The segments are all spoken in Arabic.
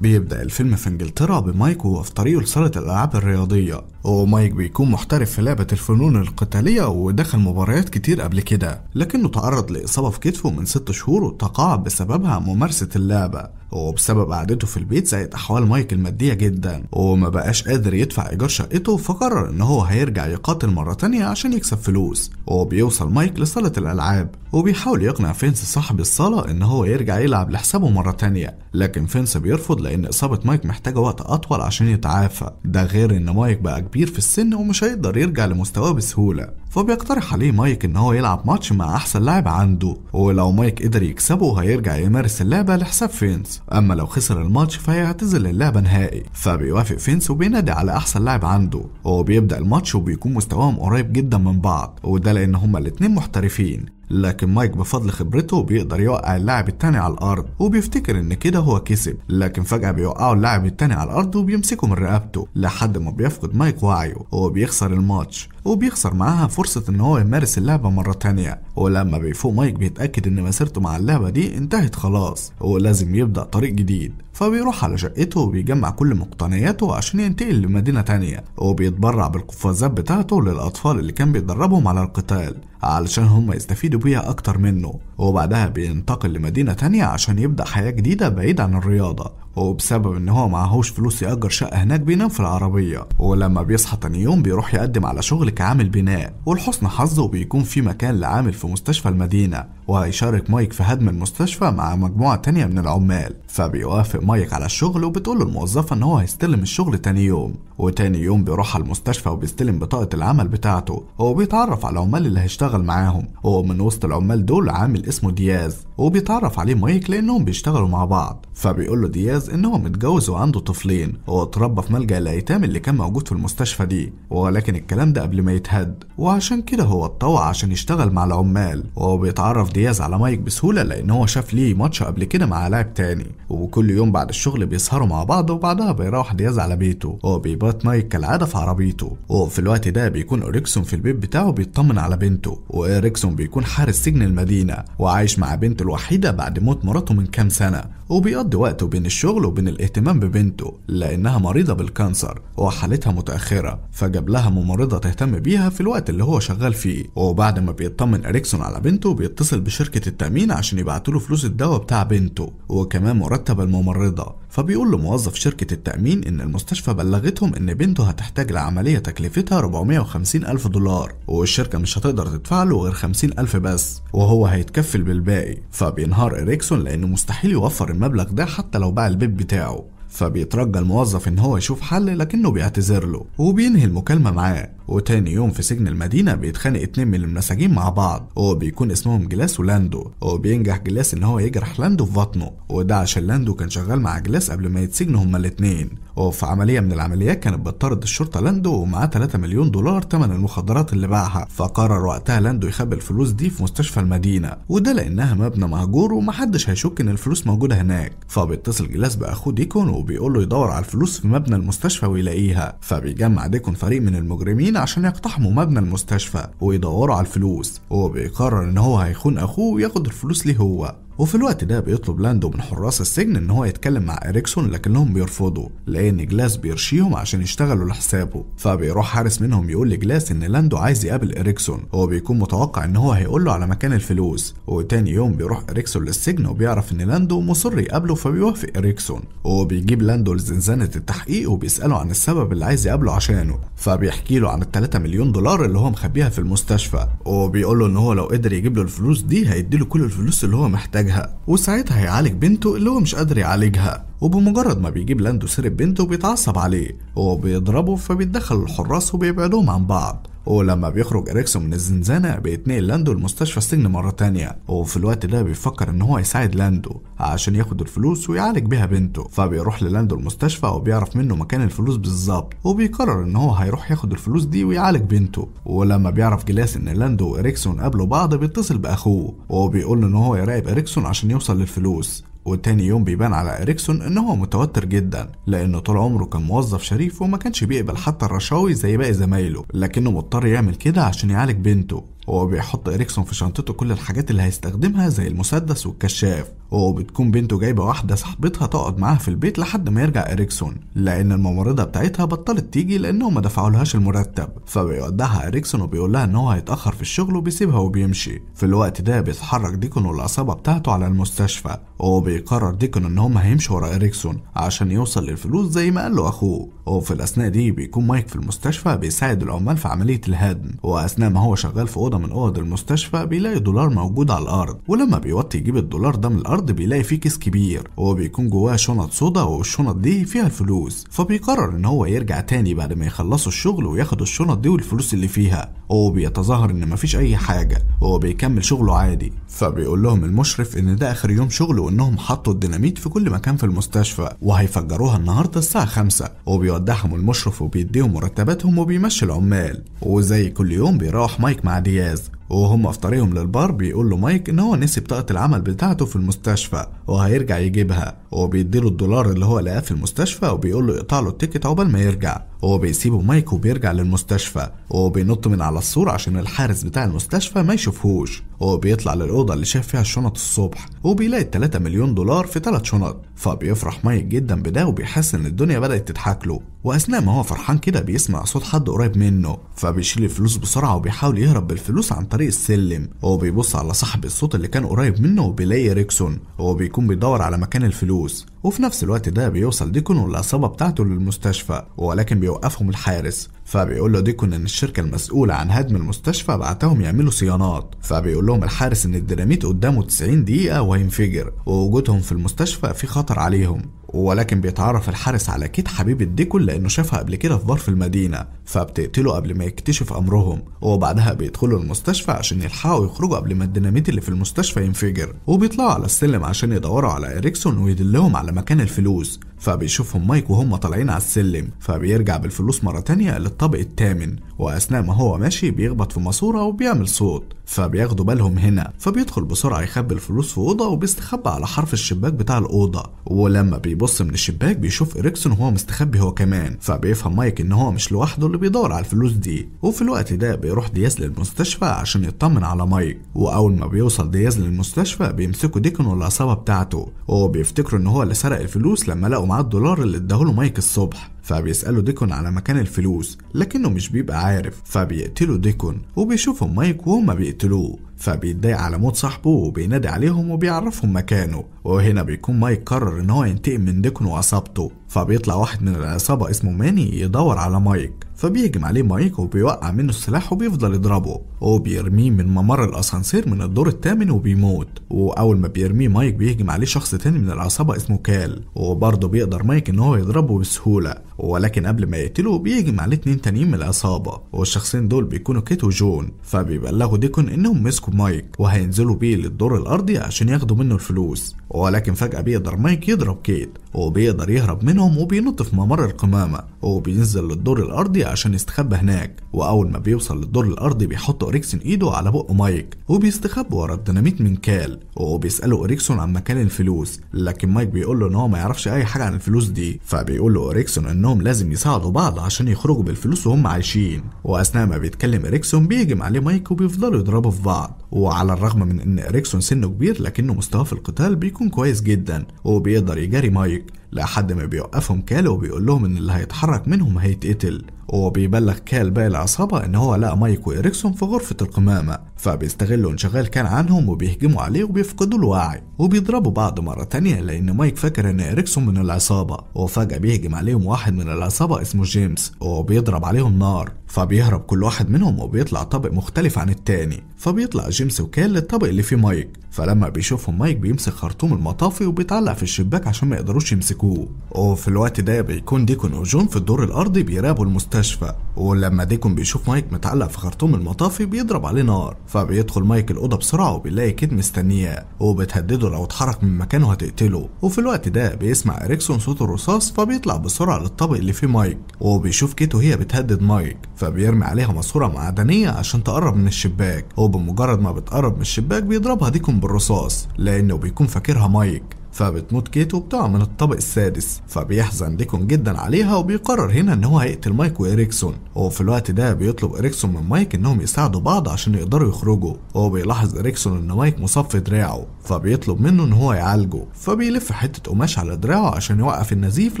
بيبدأ الفيلم في انجلترا بمايك وهو في طريقه لصالة الألعاب الرياضية ومايك بيكون محترف في لعبة الفنون القتالية ودخل مباريات كتير قبل كده لكنه تعرض لإصابة في كتفه من ست شهور وتقاعد بسببها ممارسة اللعبة وبسبب قعدته في البيت زادت أحوال مايك المادية جدا وما بقاش قادر يدفع إيجار شقته فقرر إن هو هيرجع يقاتل مرة تانية عشان يكسب فلوس وبيوصل مايك لصالة الألعاب وبيحاول يقنع فينس صاحب الصالة إن هو يرجع يلعب لحسابه مرة تانية لكن فينس بيرفض لأن إصابة مايك محتاجة وقت أطول عشان يتعافى ده غير إن مايك بقى كبير في السن ومش هيقدر يرجع لمستواه بسهولة فبيقترح عليه مايك ان هو يلعب ماتش مع احسن لاعب عنده ولو مايك قدر يكسبه هيرجع يمارس اللعبه لحساب فينس اما لو خسر الماتش فهيعتزل اللعبه نهائي فبيوافق فينس وبينادي على احسن لاعب عنده وبيبدا الماتش وبيكون مستواهم قريب جدا من بعض وده لان هما الاتنين محترفين لكن مايك بفضل خبرته بيقدر يوقع اللاعب التاني على الارض وبيفتكر ان كده هو كسب لكن فجاه بيوقعوا اللاعب التاني على الارض وبيمسكه من رقبته لحد ما بيفقد مايك وعيه وبيخسر الماتش وبيخسر معاها فرصة ان هو يمارس اللعبة مرة تانية ولما بيفوق مايك بيتأكد ان مسيرته مع اللعبة دي انتهت خلاص ولازم يبدأ طريق جديد فبيروح على شقته وبيجمع كل مقتنياته عشان ينتقل لمدينة تانية وبيتبرع بالقفازات بتاعته للأطفال اللي كان بيدربهم على القتال علشان هم يستفيدوا بيها أكتر منه وبعدها بينتقل لمدينة تانية عشان يبدأ حياة جديدة بعيد عن الرياضة وبسبب ان هو معهوش فلوس يأجر شقة هناك بينام في العربية ولما بيصحى تاني يوم بيروح يقدم على شغل كعامل بناء ولحسن حظه بيكون في مكان لعامل في مستشفى المدينة وهيشارك مايك في هدم المستشفى مع مجموعة تانية من العمال فبيوافق مايك على الشغل وبتقول للموظفة إن هو هيستلم الشغل تاني يوم وتاني يوم بيروح على المستشفى وبيستلم بطاقة العمل بتاعته هو بيتعرف على العمال اللي هيشتغل معاهم ومن وسط العمال دول عامل اسمه دياز وبيتعرف عليه مايك لأنهم بيشتغلوا مع بعض فبيقول له دياز إن هو متجوز وعنده طفلين واتربى في ملجأ الأيتام اللي كان موجود في المستشفى دي ولكن الكلام ده قبل ما يتهد وعشان كده هو اتطوع عشان يشتغل مع العمال وهو بيتعرف دياز على مايك بسهولة لأن هو شاف ليه ماتش قبل كده مع لاعب تاني وكل يوم بعد الشغل بيسهروا مع بعض وبعدها بيروح دياز على بيته وبيبات مايك كالعاده في عربيته وفي الوقت ده بيكون اريكسون في البيت بتاعه بيطمن على بنته واريكسون بيكون حارس سجن المدينه وعايش مع بنته الوحيده بعد موت مراته من كام سنه وبيقضي وقته بين الشغل وبين الاهتمام ببنته لانها مريضه بالكانسر وحالتها متاخره فجاب لها ممرضه تهتم بيها في الوقت اللي هو شغال فيه وبعد ما بيطمن اريكسون على بنته بيتصل بشركه التامين عشان يبعتوا له فلوس الدواء بتاع بنته وكمان مرتب الممرضه رضا فبيقول لموظف شركة التأمين إن المستشفى بلغتهم إن بنته هتحتاج لعملية تكلفتها 450 ألف دولار والشركة مش هتقدر تدفع له غير 50 ألف بس وهو هيتكفل بالباقي فبينهار إريكسون لأنه مستحيل يوفر المبلغ ده حتى لو باع البيت بتاعه فبيترجى الموظف إن هو يشوف حل لكنه بيعتذر له وبينهي المكالمة معاه وتاني يوم في سجن المدينة بيتخانق اتنين من المساجين مع بعض وبيكون اسمهم جلاس ولاندو وبينجح جلاس ان هو يجرح لاندو في بطنه وده عشان لاندو كان شغال مع جلاس قبل ما يتسجن هما الاتنين وفي عملية من العمليات كانت بتطرد الشرطة لاندو ومعاه 3 مليون دولار تمن المخدرات اللي باعها فقرر وقتها لاندو يخبي الفلوس دي في مستشفى المدينة وده لأنها مبنى مهجور ومحدش هيشك إن الفلوس موجودة هناك فبيتصل جلاس بأخوه ديكون وبيقول له يدور على الفلوس في مبنى المستشفى ويلاقيها فبيجمع ديكون فريق من المجرمين المدينة عشان يقتحموا مبنى المستشفى ويدوروا على الفلوس وبيقرر ان هو هيخون اخوه وياخد الفلوس ليه هو وفي الوقت ده بيطلب لاندو من حراس السجن ان هو يتكلم مع اريكسون لكنهم بيرفضوا لان جلاس بيرشيهم عشان يشتغلوا لحسابه فبيروح حارس منهم يقول لجلاس ان لاندو عايز يقابل اريكسون هو بيكون متوقع ان هو هيقول له على مكان الفلوس وتاني يوم بيروح اريكسون للسجن وبيعرف ان لاندو مصر يقابله فبيوافق اريكسون وبيجيب لاندو لزنزانة التحقيق وبيسأله عن السبب اللي عايز يقابله عشانه فبيحكي له عن ال 3 مليون دولار اللي هو مخبيها في المستشفى وبيقول له ان هو لو قدر يجيب له الفلوس دي هيدي له كل الفلوس اللي هو محتاجها يحتاجها وساعتها يعالج بنته اللي هو مش قادر يعالجها وبمجرد ما بيجيب لاندو سرب بنته بيتعصب عليه وبيضربه فبيتدخل الحراس وبيبعدوهم عن بعض ولما بيخرج إريكسون من الزنزانة بيتنقل لاندو لمستشفى السجن مرة تانية وفي الوقت ده بيفكر إن هو يساعد لاندو عشان ياخد الفلوس ويعالج بيها بنته فبيروح للاندو المستشفى وبيعرف منه مكان الفلوس بالظبط وبيقرر إن هو هيروح ياخد الفلوس دي ويعالج بنته ولما بيعرف جلاس إن لاندو وإريكسون قابلوا بعض بيتصل بأخوه وبيقول له إن هو يراقب إريكسون عشان يوصل للفلوس وتاني يوم بيبان على اريكسون ان هو متوتر جدا لانه طول عمره كان موظف شريف وما كانش بيقبل حتى الرشاوي زي باقي زمايله لكنه مضطر يعمل كده عشان يعالج بنته وهو بيحط إريكسون في شنطته كل الحاجات اللي هيستخدمها زي المسدس والكشاف وبتكون بنته جايبة واحدة صاحبتها تقعد معاها في البيت لحد ما يرجع إريكسون لأن الممرضة بتاعتها بطلت تيجي لأنهم ما دفعولهاش المرتب فبيودعها إريكسون وبيقول لها إن هو هيتأخر في الشغل وبيسيبها وبيمشي في الوقت ده بيتحرك ديكون والعصابة بتاعته على المستشفى وبيقرر ديكون إن هم هيمشوا ورا إريكسون عشان يوصل للفلوس زي ما قال له أخوه وفي الأثناء دي بيكون مايك في المستشفى بيساعد العمال في عملية الهدم وأثناء ما هو شغال في أوضة من أوض المستشفى بيلاقي دولار موجود على الأرض ولما بيوطي يجيب الدولار ده من الأرض بيلاقي فيه كيس كبير وبيكون جواه شنط سودا والشنط دي فيها الفلوس فبيقرر إن هو يرجع تاني بعد ما يخلصوا الشغل وياخد الشنط دي والفلوس اللي فيها وبيتظاهر إن مفيش أي حاجة وبيكمل شغله عادي فبيقول لهم المشرف إن ده آخر يوم شغل وإنهم حطوا الديناميت في كل مكان في المستشفى وهيفجروها النهارده الساعة 5 وبيقول بيودعهم المشرف وبيديهم مرتباتهم وبيمشي العمال وزي كل يوم بيروح مايك مع دياز وهم في طريقهم للبار بيقول له مايك ان هو نسي بطاقة العمل بتاعته في المستشفى وهيرجع يجيبها وبيديله الدولار اللي هو لقاه في المستشفى وبيقول له يقطع له التيكت عقبال ما يرجع وهو بيسيبه مايك وبيرجع للمستشفى وبينط من على السور عشان الحارس بتاع المستشفى ما يشوفهوش وبيطلع للأوضة اللي شاف فيها الشنط الصبح وبيلاقي 3 مليون دولار في 3 شنط فبيفرح مايك جدا بده وبيحس ان الدنيا بدأت تضحك له وأثناء ما هو فرحان كده بيسمع صوت حد قريب منه فبيشيل الفلوس بسرعة وبيحاول يهرب بالفلوس عن طريق طريق السلم هو بيبص على صاحب الصوت اللي كان قريب منه وبيلاقي ريكسون هو بيكون بيدور على مكان الفلوس وفي نفس الوقت ده بيوصل ديكون والعصابة بتاعته للمستشفى ولكن بيوقفهم الحارس فبيقول له ديكون ان الشركة المسؤولة عن هدم المستشفى بعتهم يعملوا صيانات فبيقول لهم الحارس ان الديناميت قدامه 90 دقيقة وهينفجر ووجودهم في المستشفى في خطر عليهم ولكن بيتعرف الحارس على كيت حبيبة ديكول لأنه شافها قبل كده في ظرف المدينة فبتقتله قبل ما يكتشف أمرهم وبعدها بيدخلوا المستشفى عشان يلحقوا يخرجوا قبل ما الديناميت اللي في المستشفى ينفجر وبيطلعوا على السلم عشان يدوروا على إريكسون ويدلهم على مكان الفلوس فبيشوفهم مايك وهم طالعين على السلم فبيرجع بالفلوس مرة تانية للطابق التامن وأثناء ما هو ماشي بيخبط في ماسورة وبيعمل صوت فبياخدوا بالهم هنا فبيدخل بسرعة يخبي الفلوس في أوضة وبيستخبى على حرف الشباك بتاع الأوضة ولما بيبص من الشباك بيشوف إريكسون وهو مستخبي هو كمان فبيفهم مايك إن هو مش لوحده اللي بيدور على الفلوس دي وفي الوقت ده بيروح دياز للمستشفى عشان يطمن على مايك وأول ما بيوصل دياز للمستشفى بيمسكوا ديكن والعصابة بتاعته وبيفتكروا إن هو اللي سرق الفلوس لما لقوا ومعاه الدولار اللي اداهوله مايك الصبح فبيسأله ديكون على مكان الفلوس لكنه مش بيبقى عارف فبيقتلوا ديكون وبيشوفوا مايك وهما بيقتلوه فبيتضايق على موت صاحبه وبينادي عليهم وبيعرفهم مكانه وهنا بيكون مايك قرر ان هو ينتقم من ديكون وعصابته فبيطلع واحد من العصابة اسمه ماني يدور على مايك فبيهجم عليه مايك وبيوقع منه السلاح وبيفضل يضربه وبيرميه من ممر الاسانسير من الدور الثامن وبيموت واول ما بيرميه مايك بيهجم عليه شخص تاني من العصابة اسمه كال وبرضه بيقدر مايك ان هو يضربه بسهولة ولكن قبل ما يقتله بيجمع الاتنين تانيين من العصابة والشخصين دول بيكونوا كيت وجون فبيبلغوا ديكون انهم مسكوا مايك وهينزلوا بيه للدور الارضي عشان ياخدوا منه الفلوس ولكن فجأة بيقدر مايك يضرب كيت وبيقدر يهرب منهم وبينط في ممر القمامة وبينزل للدور الارضي عشان يستخبى هناك واول ما بيوصل للدور الارضي بيحط اوريكسون ايده على بق مايك وبيستخبى ورا الديناميت من كال وبيسأله اوريكسون عن مكان الفلوس لكن مايك بيقول له ان هو ما يعرفش اي حاجة عن الفلوس دي فبيقول له اوريكسون انهم لازم يساعدوا بعض عشان يخرجوا بالفلوس وهم عايشين واثناء ما بيتكلم اريكسون بيهجم عليه مايك وبيفضلوا يضربوا في بعض وعلى الرغم من ان اريكسون سنه كبير لكنه مستواه في القتال بيكون كويس جدا وبيقدر يجاري مايك لحد ما بيوقفهم كال وبيقول لهم ان اللي هيتحرك منهم هيتقتل وبيبلغ كال باقي العصابة ان هو لقى مايك وإريكسون في غرفة القمامة فبيستغلوا انشغال كان عنهم وبيهجموا عليه وبيفقدوا الوعي وبيضربوا بعض مرة تانية لأن مايك فاكر إن إريكسون من العصابة وفجأة بيهجم عليهم واحد من العصابة اسمه جيمس وبيضرب عليهم نار فبيهرب كل واحد منهم وبيطلع طبق مختلف عن التاني فبيطلع جيمس وكال للطبق اللي فيه مايك فلما بيشوفهم مايك بيمسك خرطوم المطافي وبيتعلق في الشباك عشان ما يقدروش يمسكوه وفي الوقت ده بيكون ديكون وجون في الدور الارضي بيراقبوا المستشفى ولما ديكون بيشوف مايك متعلق في خرطوم المطافي بيضرب عليه نار فبيدخل مايك الاوضه بسرعه وبيلاقي كيد مستنياه وبتهدده لو اتحرك من مكانه هتقتله وفي الوقت ده بيسمع اريكسون صوت الرصاص فبيطلع بسرعه للطبق اللي فيه مايك وبيشوف كيت وهي بتهدد مايك ف فبيرمي عليها ماسوره معدنيه عشان تقرب من الشباك وبمجرد ما بتقرب من الشباك بيضربها ديكون بالرصاص لانه بيكون فاكرها مايك فبتموت كيتو بتقع من الطابق السادس فبيحزن ديكون جدا عليها وبيقرر هنا ان هو هيقتل مايك وإريكسون وفي الوقت ده بيطلب إريكسون من مايك انهم يساعدوا بعض عشان يقدروا يخرجوا وبيلاحظ إريكسون ان مايك مصاب في دراعه فبيطلب منه ان هو يعالجه فبيلف حتة قماش على دراعه عشان يوقف النزيف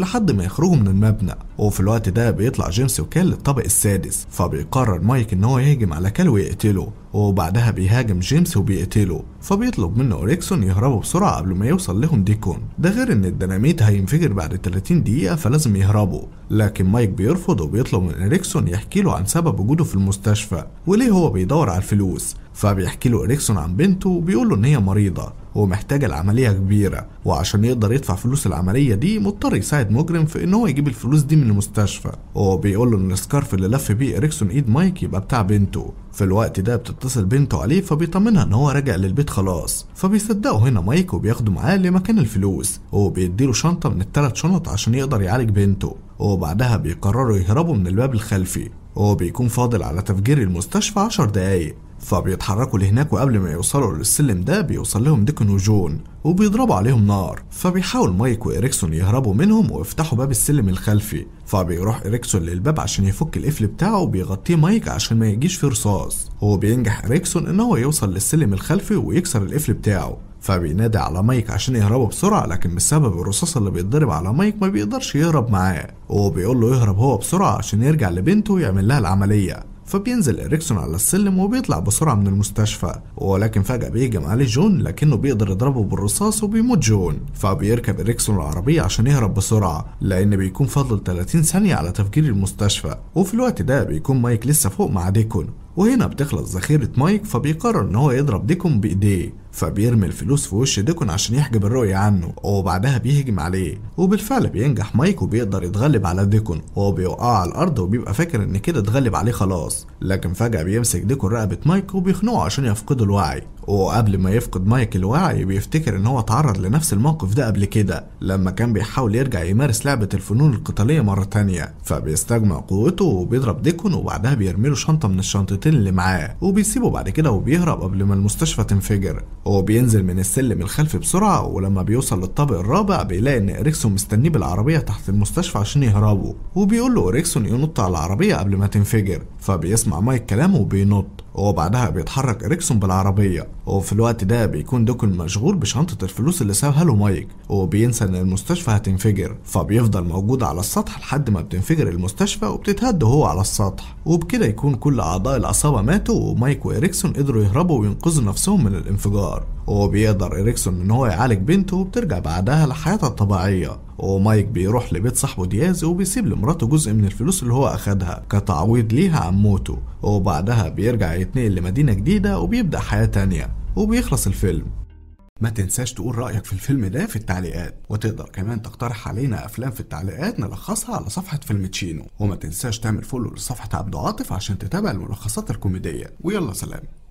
لحد ما يخرجوا من المبنى وفي الوقت ده بيطلع جيمس وكال للطابق السادس فبيقرر مايك ان هو يهجم على كال ويقتله وبعدها بيهاجم جيمس وبيقتله فبيطلب منه أوريكسون يهربوا بسرعة قبل ما يوصل لهم ديكون ده غير إن الديناميت هينفجر بعد 30 دقيقة فلازم يهربوا لكن مايك بيرفض وبيطلب من إريكسون يحكي له عن سبب وجوده في المستشفى وليه هو بيدور على الفلوس فبيحكي له إريكسون عن بنته وبيقول له إن هي مريضة ومحتاجة لعملية كبيرة وعشان يقدر يدفع فلوس العملية دي مضطر يساعد مجرم في إن هو يجيب الفلوس دي من المستشفى وبيقول له إن السكارف اللي لف بيه إريكسون إيد مايك يبقى بتاع بنته في الوقت ده بتتصل بنته عليه فبيطمنها ان هو راجع للبيت خلاص فبيصدقه هنا مايك وبياخده معاه لمكان الفلوس وبيديله شنطة من التلات شنط عشان يقدر يعالج بنته وبعدها بيقرروا يهربوا من الباب الخلفي وبيكون فاضل على تفجير المستشفى عشر دقايق فبيتحركوا لهناك وقبل ما يوصلوا للسلم ده بيوصل لهم ديكن وجون وبيضربوا عليهم نار فبيحاول مايك وإريكسون يهربوا منهم ويفتحوا باب السلم الخلفي فبيروح إريكسون للباب عشان يفك القفل بتاعه وبيغطيه مايك عشان ما يجيش فيه رصاص هو بينجح إريكسون إن هو يوصل للسلم الخلفي ويكسر القفل بتاعه فبينادي على مايك عشان يهربوا بسرعة لكن بسبب الرصاص اللي بيتضرب على مايك ما بيقدرش يهرب معاه وبيقول له يهرب هو بسرعة عشان يرجع لبنته ويعمل لها العملية فبينزل إريكسون على السلم وبيطلع بسرعة من المستشفى ولكن فجأة بيهجم عليه جون لكنه بيقدر يضربه بالرصاص وبيموت جون فبيركب إريكسون العربية عشان يهرب بسرعة لأن بيكون فاضل 30 ثانية على تفجير المستشفى وفي الوقت ده بيكون مايك لسه فوق مع ديكون وهنا بتخلص ذخيرة مايك فبيقرر إن هو يضرب ديكون بإيديه فبيرمي الفلوس في وش ديكون عشان يحجب الرؤية عنه وبعدها بيهجم عليه وبالفعل بينجح مايك وبيقدر يتغلب على ديكون وهو بيوقعه على الأرض وبيبقى فاكر إن كده اتغلب عليه خلاص لكن فجأة بيمسك ديكون رقبة مايك وبيخنقه عشان يفقده الوعي وقبل ما يفقد مايك الوعي بيفتكر ان هو اتعرض لنفس الموقف ده قبل كده لما كان بيحاول يرجع يمارس لعبة الفنون القتالية مرة تانية فبيستجمع قوته وبيضرب ديكون وبعدها له شنطة من الشنطتين الكابتن اللي معاه وبيسيبه بعد كده وبيهرب قبل ما المستشفى تنفجر هو بينزل من السلم الخلفي بسرعة ولما بيوصل للطابق الرابع بيلاقي إن إريكسون مستنيه بالعربية تحت المستشفى عشان يهربوا وبيقول له إريكسون ينط على العربية قبل ما تنفجر فبيسمع مايك كلامه وبينط وبعدها بيتحرك إريكسون بالعربية وفي الوقت ده بيكون دوكن مشغول بشنطة الفلوس اللي سابها له مايك وبينسى إن المستشفى هتنفجر فبيفضل موجود على السطح لحد ما بتنفجر المستشفى وبتتهد هو على السطح وبكده يكون كل أعضاء العصابة ماتوا ومايك وإريكسون قدروا يهربوا وينقذوا نفسهم من الانفجار وبيقدر إريكسون إن هو يعالج بنته وبترجع بعدها لحياتها الطبيعية ومايك بيروح لبيت صاحبه دياز وبيسيب لمراته جزء من الفلوس اللي هو أخدها كتعويض ليها عن موته وبعدها بيرجع يتنقل لمدينة جديدة وبيبدأ حياة تانية وبيخلص الفيلم ما تنساش تقول رأيك في الفيلم ده في التعليقات وتقدر كمان تقترح علينا أفلام في التعليقات نلخصها على صفحة فيلم تشينو وما تنساش تعمل فولو لصفحة عبد عاطف عشان تتابع الملخصات الكوميدية ويلا سلام